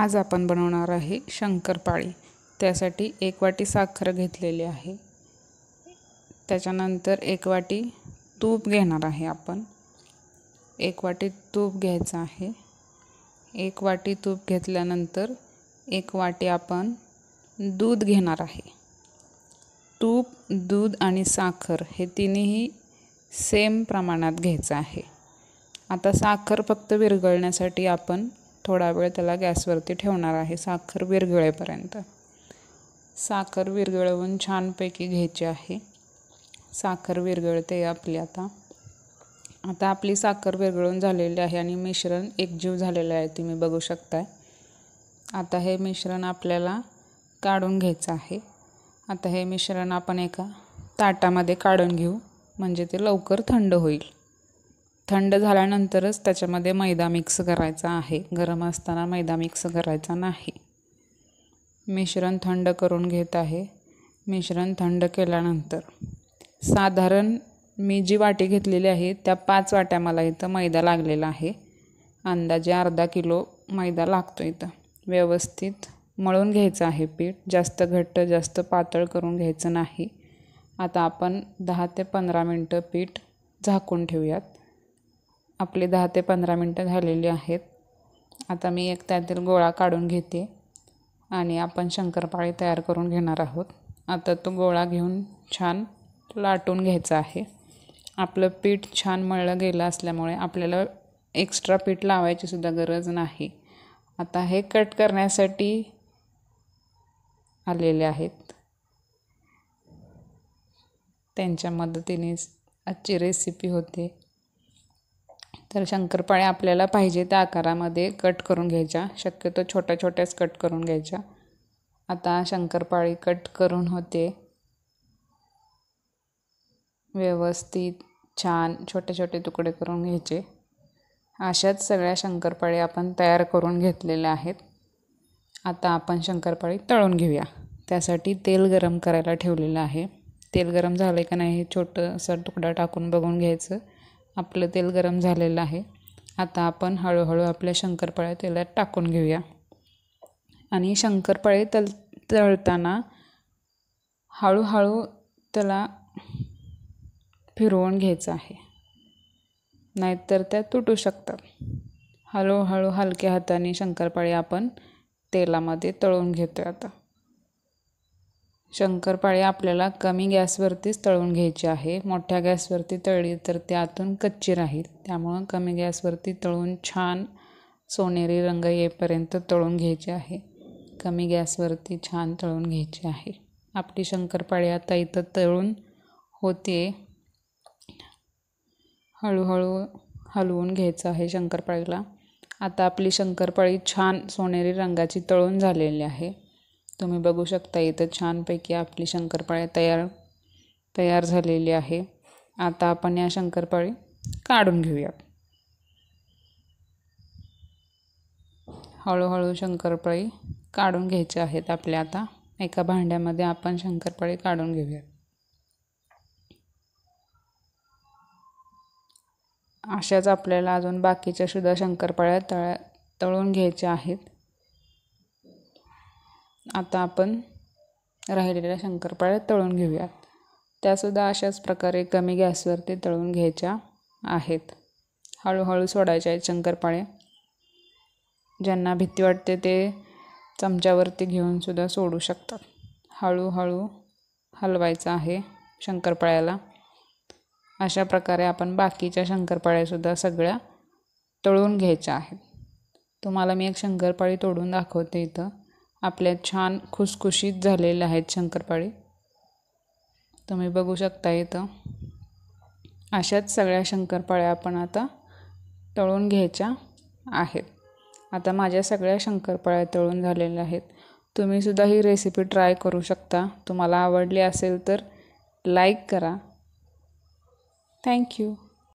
आज आपण बनवणार आहे शंकरपाळी त्यासाठी एक वाटी साखर घेतलेली आहे त्याच्यानंतर एक वाटी तूप घेणार आहे आपण एक वाटी तूप घ्यायचं आहे एक वाटी तूप घेतल्यानंतर एक वाटी आपण दूध घेणार आहे तूप दूध आणि साखर हे तिन्ही सेम प्रमाणात घ्यायचं आहे आता साखर फक्त विरघळण्यासाठी आपण थोडा वेळ त्याला गॅसवरती ठेवणार आहे साखर विरघळेपर्यंत साखर विरगळवून छानपैकी घ्यायची आहे साखर विरघळते आपली आता आता आपली साखर विरघळून झालेली आहे आणि मिश्रण एकजीव झालेलं आहे तुम्ही बघू शकताय आता हे मिश्रण आपल्याला काढून घ्यायचं आहे आता हे मिश्रण आपण एका ताटामध्ये काढून घेऊ म्हणजे ते लवकर थंड होईल थंड झाल्यानंतरच त्याच्यामध्ये मैदा मिक्स करायचा आहे गरम असताना मैदा मिक्स करायचा नाही मिश्रण थंड करून घेत आहे मिश्रण थंड केल्यानंतर साधारण मी जी वाटी घेतलेली आहे त्या पाच वाट्या मला इथं मैदा लागलेला आहे अंदाजे अर्धा किलो मैदा लागतो इथं व्यवस्थित मळून घ्यायचं आहे पीठ जास्त घट्ट जास्त पातळ करून घ्यायचं नाही आता आपण दहा ते पंधरा मिनटं पीठ झाकून ठेवूयात आपली दहा ते पंधरा मिनटं झालेली आहेत आता मी एक त्यातील गोळा काढून घेते आणि आपण शंकरपाळी तयार करून घेणार आहोत आता तो गोळा घेऊन छान लाटून घ्यायचा आहे आपलं पीठ छान मळलं गेलं असल्यामुळे आपल्याला एक्स्ट्रा पीठ लावायची सुद्धा गरज नाही आता हे कट करण्यासाठी आलेले आहेत त्यांच्या मदतीने आजची रेसिपी होते तर शंकरपाळ्या आपल्याला पाहिजे त्या आकारामध्ये कट करून घ्यायच्या शक्यतो छोट्या छोट्याच कट करून घ्यायच्या आता शंकरपाळी कट करून होते व्यवस्थित छान छोटे छोटे तुकडे करून घ्यायचे अशाच सगळ्या शंकरपाळी आपण तयार करून घेतलेल्या आहेत आता आपण शंकरपाळी तळून घेऊया त्यासाठी तेल गरम करायला ठेवलेलं आहे तेल गरम झालं आहे का नाही हे छोटंसं तुकडा टाकून बघून घ्यायचं आपलं तेल गरम झालेलं आहे आता आपण हळूहळू आपल्या शंकरपाळ्या तेलात टाकून घेऊया आणि शंकरपाळे तल तळताना हळूहळू त्याला फिरवून घ्यायचं आहे नाहीतर त्या तुटू शकतात हळूहळू हलक्या हाताने शंकरपाळे आपण तेलामध्ये तळून घेतो आता शंकरपाळी आपल्याला कमी गॅसवरतीच तळून घ्यायची आहे मोठ्या गॅसवरती तळली तर आतून कच्ची राहील त्यामुळं कमी गॅसवरती तळून छान सोनेरी रंग येईपर्यंत तळून घ्यायचे आहे कमी गॅसवरती छान तळून घ्यायची आहे आपली शंकरपाळी आता इथं तळून होते हळूहळू हलवून घ्यायचं आहे शंकरपाळीला आता आपली शंकरपाळी छान सोनेरी रंगाची तळून झालेली आहे तुम्ही बघू शकता इथं छानपैकी आपली शंकरपाळ्या तयार तयार झालेली आहे आता आपण या शंकरपाळी काढून घेऊया हळूहळू शंकरपाळी काढून घ्यायचे आहेत आपल्या आता एका भांड्यामध्ये आपण शंकरपाळी काढून घेऊया अशाच आपल्याला अजून बाकीच्या सुद्धा शंकरपाळ्या तळ्या तळून घ्यायच्या आहेत आता आपण राहिलेल्या शंकरपाळ्या तळून घेऊयात त्यासुद्धा अशाच प्रकारे कमी गॅसवरती तळून घ्यायच्या आहेत हळूहळू सोडायच्या आहेत शंकरपाळ्या ज्यांना भीती वाटते ते चमच्यावरती घेऊनसुद्धा सोडू शकतात हळूहळू हलवायचं आहे शंकरपाळ्याला अशा प्रकारे आपण बाकीच्या शंकरपाळ्यासुद्धा सगळ्या तळून घ्यायच्या आहेत तुम्हाला मी एक शंकरपाळी तोडून दाखवते इथं आपल्या छान खुसखुशीत झालेल्या आहेत शंकरपाळी तुम्ही बघू शकता इथं अशाच सगळ्या शंकरपाळ्या आपण आता तळून घ्यायच्या आहेत आता माझ्या सगळ्या शंकरपाळ्या तळून झालेल्या आहेत तुम्हीसुद्धा ही रेसिपी ट्राय करू शकता तुम्हाला आवडली असेल तर लाईक करा थँक्यू